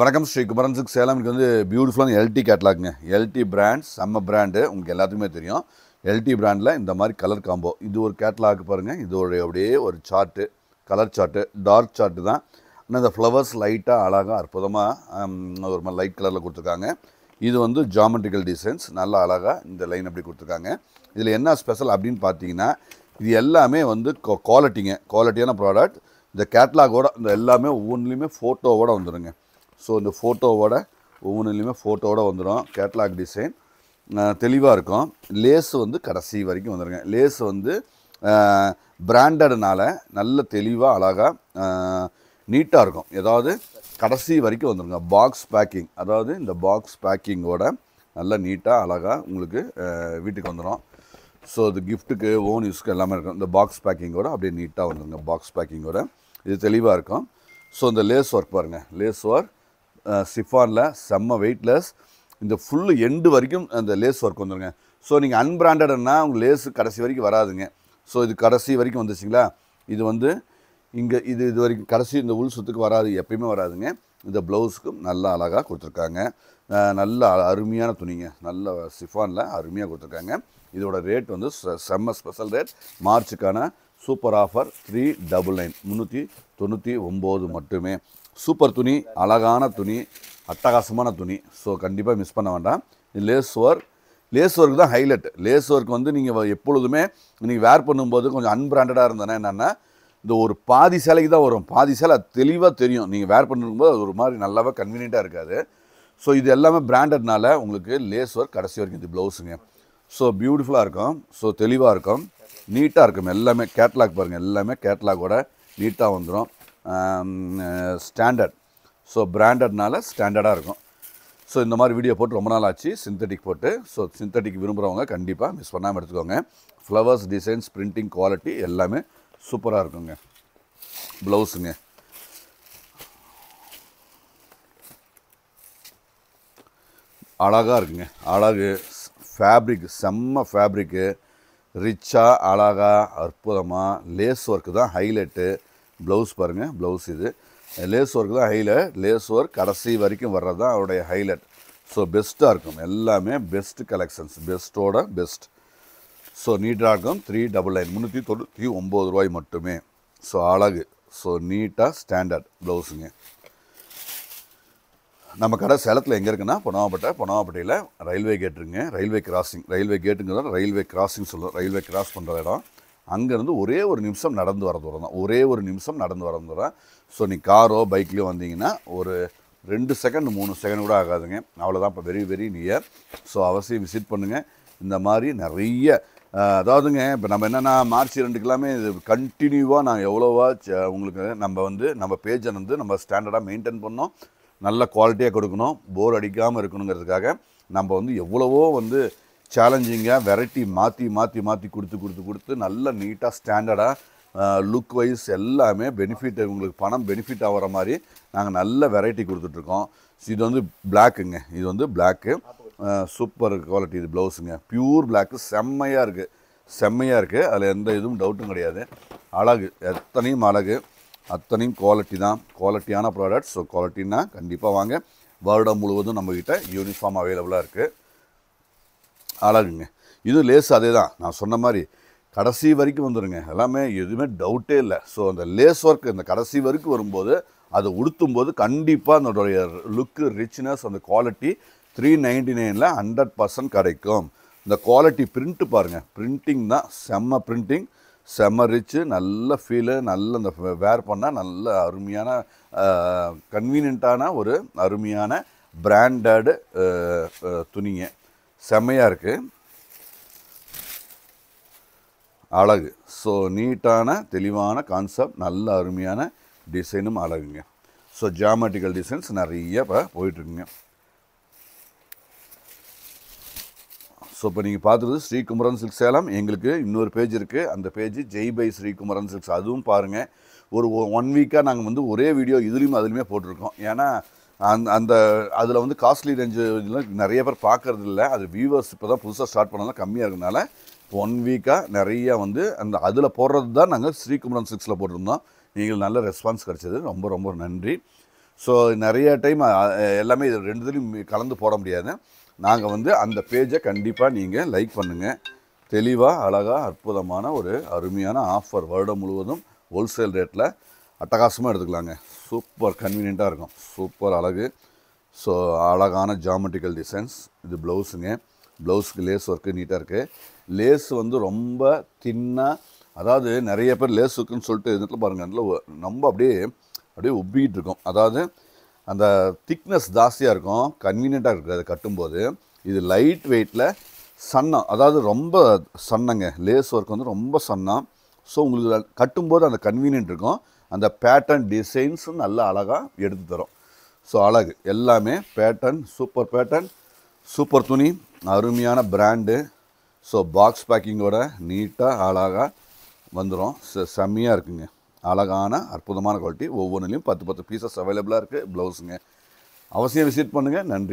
வணக்கம் ஸ்ரீ குமரன்சுக் சேலம் வந்து பியூட்டிஃபுல்லான எல்டி கேட்லாக்குங்க எல்டி பிராண்ட் செம்ம பிராண்டு உங்களுக்கு எல்லாத்துக்குமே தெரியும் எல்டி பிராண்டில் இந்த மாதிரி கலர் காம்போ இது ஒரு கேட்லாக் பாருங்கள் இது ஒரு அப்படியே ஒரு chart colour chart dark chart தான் ஆனால் இந்த ஃப்ளவர்ஸ் லைட்டாக அழகாக அற்புதமாக ஒரு மாதிரி லைட் கலரில் கொடுத்துருக்காங்க இது வந்து ஜாமெட்ரிக்கல் டிசைன்ஸ் நல்லா அழகாக இந்த லைன் அப்படி கொடுத்துருக்காங்க இதில் என்ன ஸ்பெஷல் அப்படின்னு பார்த்தீங்கன்னா இது எல்லாமே வந்து குவாலிட்டிங்க குவாலிட்டியான ப்ராடக்ட் இந்த கேட்லாகோட இந்த எல்லாமே ஒவ்வொன்றுலேயுமே ஃபோட்டோவோடு வந்துடுங்க ஸோ இந்த ஃபோட்டோவோட ஒவ்வொன்றுலையுமே ஃபோட்டோவோட வந்துடும் கேட்லாக் டிசைன் தெளிவாக இருக்கும் லேஸ் வந்து கடைசி வரைக்கும் வந்துடுங்க லேஸ் வந்து பிராண்டட்னால நல்ல தெளிவாக அழகாக நீட்டாக இருக்கும் ஏதாவது கடைசி வரைக்கும் வந்துடுங்க பாக்ஸ் பேக்கிங் அதாவது இந்த பாக்ஸ் பேக்கிங்கோட நல்லா நீட்டாக அழகாக உங்களுக்கு வீட்டுக்கு வந்துடும் ஸோ இது கிஃப்ட்டுக்கு ஓன் யூஸ்க்கு எல்லாமே இருக்கும் இந்த பாக்ஸ் பேக்கிங்கோட அப்படியே நீட்டாக வந்துடுங்க பாக்ஸ் பேக்கிங்கோட இது தெளிவாக இருக்கும் ஸோ இந்த லேஸ் ஒர்க் பாருங்கள் லேஸ் ஒர்க் சிஃபானில் செம்ம வெயிட்லெஸ் இந்த ஃபுல்லு எண்டு வரைக்கும் அந்த லேஸ் ஒர்க் வந்துடுங்க ஸோ நீங்கள் அன்பிராண்டட்னா உங்கள் லேஸு கடைசி வரைக்கும் வராதுங்க ஸோ இது கடைசி வரைக்கும் வந்துச்சுங்களா இது வந்து இங்கே இது இது வரைக்கும் கடைசி இந்த உள் சுத்துக்கு வராது எப்பயுமே வராதுங்க இந்த ப்ளவுஸுக்கும் நல்லா அழகாக கொடுத்துருக்காங்க நல்ல அருமையான துணிங்க நல்ல சிஃபானில் அருமையாக கொடுத்துருக்காங்க இதோட ரேட் வந்து செம்ம ஸ்பெஷல் ரேட் மார்ச்சுக்கான super offer three double nine முந்நூற்றி தொண்ணூற்றி ஒம்பது மட்டுமே சூப்பர் துணி அழகான துணி அட்டகாசமான துணி ஸோ கண்டிப்பாக மிஸ் பண்ண வேண்டாம் இது லேஸ் ஒர்க் லேஸ் ஒர்க் தான் ஹைலைட் லேஸ் ஒர்க் வந்து நீங்கள் எப்பொழுதுமே நீங்கள் வேர் பண்ணும்போது கொஞ்சம் அன்பிராண்டடாக இருந்தேன்னா என்னென்னா இந்த ஒரு பாதி சேலைக்கு தான் வரும் பாதி சேலை தெளிவாக தெரியும் நீங்கள் வேர் பண்ணும்போது அது ஒரு மாதிரி நல்லாவே கன்வீனியண்ட்டாக இருக்காது ஸோ இது எல்லாமே பிராண்டட்னால உங்களுக்கு லேஸ் ஒர்க் கடைசி வரைக்கும் இது ப்ளவுஸுங்க ஸோ பியூட்டிஃபுல்லாக இருக்கும் ஸோ தெளிவாக இருக்கும் நீட்டாக இருக்கும் எல்லாமே கேட்லாக் பாருங்கள் எல்லாமே கேட்லாகோட நீட்டாக வந்துடும் ஸ்டாண்டர்ட் ஸோ பிராண்டட்னால ஸ்டாண்டர்டாக இருக்கும் ஸோ இந்த மாதிரி வீடியோ போட்டு ரொம்ப நாள் ஆச்சு சிந்தட்டிக் போட்டு ஸோ சிந்தட்டிக் விரும்புகிறவங்க கண்டிப்பாக மிஸ் பண்ணாமல் எடுத்துக்கோங்க ஃப்ளவர்ஸ் டிசைன்ஸ் பிரிண்டிங் குவாலிட்டி எல்லாமே சூப்பராக இருக்குங்க ப்ளவுஸுங்க அழகாக இருக்குங்க அழகு ஃபேப்ரிக் செம்ம ஃபேப்ரிக்கு ரிச்சாக அழகாக அற்புதமாக லேஸ் ஒர்க்கு தான் ஹைலைட்டு ப்ளவுஸ் பாருங்கள் ப்ளவுஸ் இது லேஸ் ஒர்க் தான் ஹைலைட் லேஸ் ஒர்க் கடைசி வரைக்கும் வர்றது தான் அவருடைய ஹைலைட் ஸோ பெஸ்ட்டாக இருக்கும் எல்லாமே பெஸ்ட் கலெக்ஷன்ஸ் பெஸ்ட்டோட பெஸ்ட் ஸோ நீட்டாக இருக்கும் த்ரீ டபுள் நைன் முந்நூற்றி தொண்ணூற்றி ஒம்பது ரூபாய் மட்டுமே ஸோ அழகு ஸோ நீட்டாக ஸ்டாண்டர்ட் ப்ளவுஸுங்க நம்ம கடை சேலத்தில் எங்கே இருக்குன்னா பொனாவப்பட்டை பொனாவப்பட்டையில் ரயில்வே கேட்டுருங்க ரயில்வே கிராசிங் ரயில்வே கேட்டுங்கிறத ரயில்வே கிராசிங் சொல்லுவோம் ரயில்வே கிராஸ் பண்ணுற இடம் அங்கேருந்து ஒரே ஒரு நிமிஷம் நடந்து வர தூரம் தான் ஒரே ஒரு நிமிஷம் நடந்து வர தூரம் ஸோ நீ காரோ பைக்லேயோ வந்தீங்கன்னா ஒரு ரெண்டு செகண்ட் மூணு செகண்ட் கூட ஆகாதுங்க அவ்வளோதான் இப்போ வெரி வெரி நியர் ஸோ அவசியம் விசிட் பண்ணுங்கள் இந்த மாதிரி நிறைய அதாவதுங்க இப்போ நம்ம என்னென்னா மார்ச் ரெண்டுக்கெல்லாமே இது கண்டினியூவாக நான் எவ்வளோவா உங்களுக்கு நம்ம வந்து நம்ம பேஜை வந்து நம்ம ஸ்டாண்டர்டாக மெயின்டைன் பண்ணோம் நல்ல குவாலிட்டியாக கொடுக்கணும் போர் அடிக்காமல் இருக்கணுங்கிறதுக்காக நம்ம வந்து எவ்வளவோ வந்து சேலஞ்சிங்காக வெரைட்டி மாற்றி மாற்றி மாற்றி கொடுத்து கொடுத்து கொடுத்து நல்ல நீட்டாக ஸ்டாண்டர்டாக லுக் வைஸ் எல்லாமே பெனிஃபிட் உங்களுக்கு பணம் பெனிஃபிட் ஆகிற மாதிரி நாங்கள் நல்ல வெரைட்டி கொடுத்துட்ருக்கோம் இது வந்து பிளாக்குங்க இது வந்து பிளாக்கு சூப்பர் குவாலிட்டி இது ப்ளவுஸுங்க ப்யூர் பிளாக்கு செம்மையாக இருக்குது செம்மையாக இருக்குது அதில் எந்த இதுவும் டவுட்டும் கிடையாது அழகு எத்தனையும் அழகு அத்தனையும் குவாலிட்டி தான் குவாலிட்டியான ப்ராடக்ட் ஸோ குவாலிட்டின்னா கண்டிப்பாக வாங்க வருடம் முழுவதும் நம்மக்கிட்ட யூனிஃபார்ம் அவைலபிளாக இருக்குது ஆளாகுங்க இது லேஸ் அதே தான் நான் சொன்ன மாதிரி கடைசி வரைக்கும் வந்துடுங்க எல்லாமே எதுவுமே டவுட்டே இல்லை ஸோ அந்த லேஸ் ஒர்க் இந்த கடைசி வரைக்கும் வரும்போது அதை உடுத்தும் போது கண்டிப்பாக அதனுடைய லுக்கு ரிச்னஸ் அந்த குவாலிட்டி த்ரீ நைன்டி நைனில் ஹண்ட்ரட் பர்சன்ட் கிடைக்கும் இந்த குவாலிட்டி பிரிண்ட்டு பாருங்கள் பிரிண்டிங் தான் செம்ம பிரிண்டிங் செம்ம ரிச்சு நல்ல ஃபீலு நல்ல அந்த வேர் பண்ணால் நல்ல அருமையான கன்வீனியண்ட்டான ஒரு அருமையான பிராண்டடு துணிங்க செம்மையாக இருக்குது அழகு ஸோ நீட்டான தெளிவான கான்செப்ட் நல்ல அருமையான டிசைனும் அழகுங்க ஸோ ஜியாமெட்டிக்கல் டிசைன்ஸ் நிறைய இப்போ போயிட்டுருக்குங்க ஸோ இப்போ நீங்கள் பார்த்துருது ஸ்ரீகுமரன் சில்க் சேலம் எங்களுக்கு இன்னொரு பேஜ் இருக்குது அந்த page Jai by Srikumaran silks அதுவும் பாருங்கள் ஒரு ஒன் வீக்காக நாங்கள் வந்து ஒரே வீடியோ இதுலேயுமே அதுலேயுமே போட்டிருக்கோம் ஏன்னா அந்த அந்த அதில் வந்து காஸ்ட்லி ரேஞ்சு நிறைய பேர் பார்க்கறது இல்லை அது வியூவர்ஸ் இப்போ தான் புதுசாக ஸ்டார்ட் பண்ணலாம் கம்மியாக இருக்கிறதுனால ஒன் வீக்காக நிறையா வந்து அந்த அதில் போடுறது தான் நாங்கள் ஸ்ரீகுமரன் சிக்ஸில் போட்டிருந்தோம் நீங்கள் நல்ல ரெஸ்பான்ஸ் கிடச்சிது ரொம்ப ரொம்ப நன்றி ஸோ நிறைய டைம் எல்லாமே இது ரெண்டுத்துலையும் கலந்து போட முடியாது நாங்கள் வந்து அந்த பேஜை கண்டிப்பாக நீங்கள் லைக் பண்ணுங்கள் தெளிவாக அழகாக அற்புதமான ஒரு அருமையான ஆஃபர் வருடம் முழுவதும் ஹோல்சேல் ரேட்டில் அட்டகாசமாக எடுத்துக்கலாங்க சூப்பர் கன்வீனியண்ட்டாக இருக்கும் சூப்பர் அழகு ஸோ அழகான ஜாமெட்ரிக்கல் டிசைன்ஸ் இது ப்ளவுஸுங்க ப்ளவுஸுக்கு லேஸ் ஒர்க்கு நீட்டாக இருக்குது லேஸ் வந்து ரொம்ப தின்னாக அதாவது நிறைய பேர் லேஸ் இருக்குன்னு சொல்லிட்டு இதில் பாருங்கள் அதில் ரொம்ப அப்படியே அப்படியே உப்பிக்கிட்டு இருக்கும் அதாவது அந்த திக்னஸ் ஜாஸ்தியாக இருக்கும் கன்வீனியண்ட்டாக இருக்குது அதை கட்டும்போது இது லைட் வெயிட்டில் சன்னம் அதாவது ரொம்ப சன்னங்க லேஸ் ஒர்க் வந்து ரொம்ப சன்னம் ஸோ உங்களுக்கு கட்டும்போது அந்த கன்வீனியன்ட் இருக்கும் அந்த பேட்டர்ன் டிசைன்ஸும் நல்லா அழகாக எடுத்து தரும் ஸோ அழகு எல்லாமே பேட்டர்ன் சூப்பர் பேட்டர்ன் சூப்பர் துணி அருமையான பிராண்டு ஸோ பாக்ஸ் பேக்கிங்கோட நீட்டாக அழகாக வந்துடும் செம்மையாக இருக்குங்க அழகான அற்புதமான குவாலிட்டி ஒவ்வொன்றுலேயும் பத்து பத்து பீசஸ் அவைலபிளாக இருக்குது ப்ளவுஸுங்க அவசியம் விசிட் பண்ணுங்கள் நன்றி